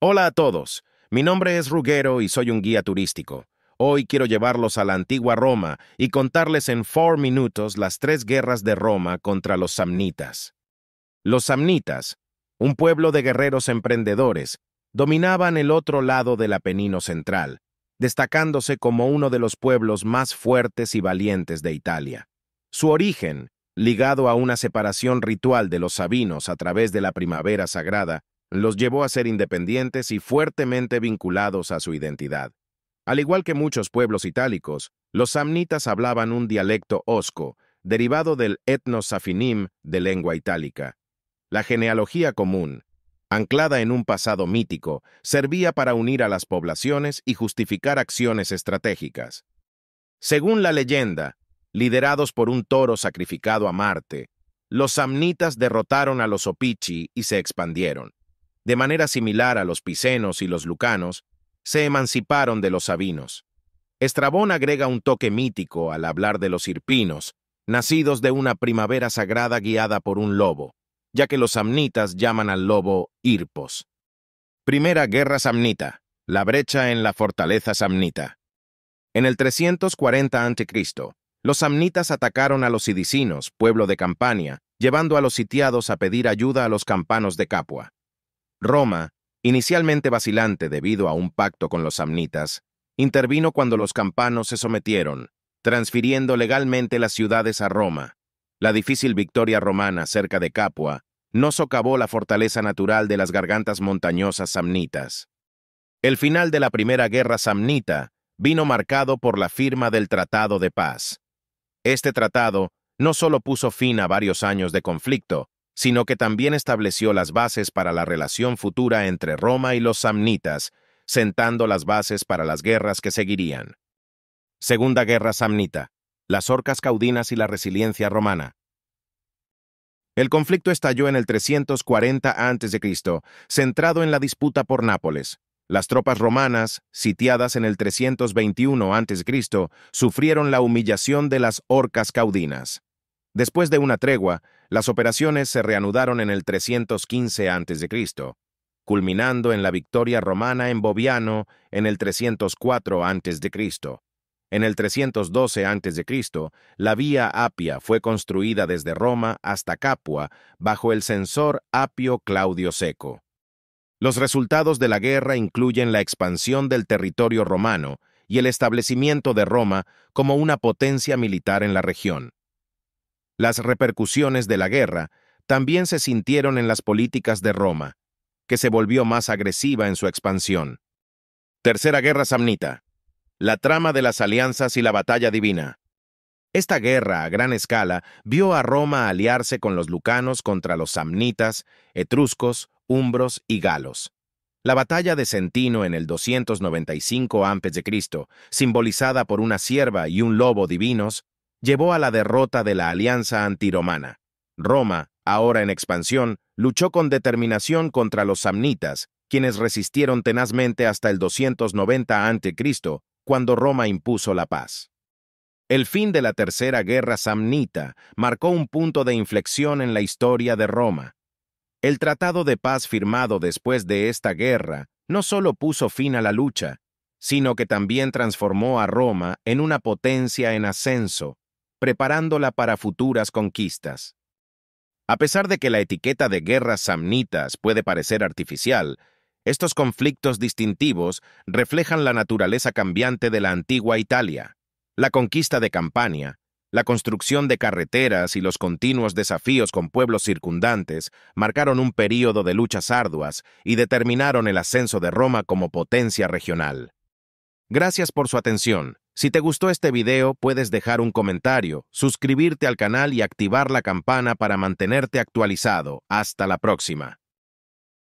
Hola a todos, mi nombre es Ruggero y soy un guía turístico. Hoy quiero llevarlos a la antigua Roma y contarles en four minutos las tres guerras de Roma contra los samnitas. Los samnitas, un pueblo de guerreros emprendedores, dominaban el otro lado del Apenino Central, destacándose como uno de los pueblos más fuertes y valientes de Italia. Su origen, ligado a una separación ritual de los sabinos a través de la primavera sagrada, los llevó a ser independientes y fuertemente vinculados a su identidad. Al igual que muchos pueblos itálicos, los samnitas hablaban un dialecto osco, derivado del etno safinim de lengua itálica. La genealogía común, anclada en un pasado mítico, servía para unir a las poblaciones y justificar acciones estratégicas. Según la leyenda, liderados por un toro sacrificado a Marte, los samnitas derrotaron a los opichi y se expandieron de manera similar a los picenos y los lucanos, se emanciparon de los sabinos. Estrabón agrega un toque mítico al hablar de los irpinos, nacidos de una primavera sagrada guiada por un lobo, ya que los samnitas llaman al lobo Irpos. Primera Guerra Samnita, la brecha en la fortaleza samnita. En el 340 a.C., los samnitas atacaron a los sidicinos, pueblo de Campania, llevando a los sitiados a pedir ayuda a los campanos de Capua. Roma, inicialmente vacilante debido a un pacto con los samnitas, intervino cuando los campanos se sometieron, transfiriendo legalmente las ciudades a Roma. La difícil victoria romana cerca de Capua no socavó la fortaleza natural de las gargantas montañosas samnitas. El final de la Primera Guerra Samnita vino marcado por la firma del Tratado de Paz. Este tratado no solo puso fin a varios años de conflicto, sino que también estableció las bases para la relación futura entre Roma y los samnitas, sentando las bases para las guerras que seguirían. Segunda Guerra Samnita, las orcas caudinas y la resiliencia romana. El conflicto estalló en el 340 a.C., centrado en la disputa por Nápoles. Las tropas romanas, sitiadas en el 321 a.C., sufrieron la humillación de las orcas caudinas. Después de una tregua, las operaciones se reanudaron en el 315 a.C., culminando en la victoria romana en Boviano en el 304 a.C. En el 312 a.C., la vía Apia fue construida desde Roma hasta Capua bajo el censor Apio Claudio Seco. Los resultados de la guerra incluyen la expansión del territorio romano y el establecimiento de Roma como una potencia militar en la región. Las repercusiones de la guerra también se sintieron en las políticas de Roma, que se volvió más agresiva en su expansión. Tercera Guerra Samnita. La trama de las alianzas y la batalla divina. Esta guerra a gran escala vio a Roma aliarse con los lucanos contra los samnitas, etruscos, umbros y galos. La batalla de Centino en el 295 a.C., simbolizada por una sierva y un lobo divinos, llevó a la derrota de la alianza antiromana. Roma, ahora en expansión, luchó con determinación contra los samnitas, quienes resistieron tenazmente hasta el 290 a.C., cuando Roma impuso la paz. El fin de la Tercera Guerra Samnita marcó un punto de inflexión en la historia de Roma. El tratado de paz firmado después de esta guerra no solo puso fin a la lucha, sino que también transformó a Roma en una potencia en ascenso, preparándola para futuras conquistas. A pesar de que la etiqueta de guerras samnitas puede parecer artificial, estos conflictos distintivos reflejan la naturaleza cambiante de la antigua Italia, la conquista de Campania, la construcción de carreteras y los continuos desafíos con pueblos circundantes marcaron un período de luchas arduas y determinaron el ascenso de Roma como potencia regional. Gracias por su atención. Si te gustó este video, puedes dejar un comentario, suscribirte al canal y activar la campana para mantenerte actualizado. Hasta la próxima.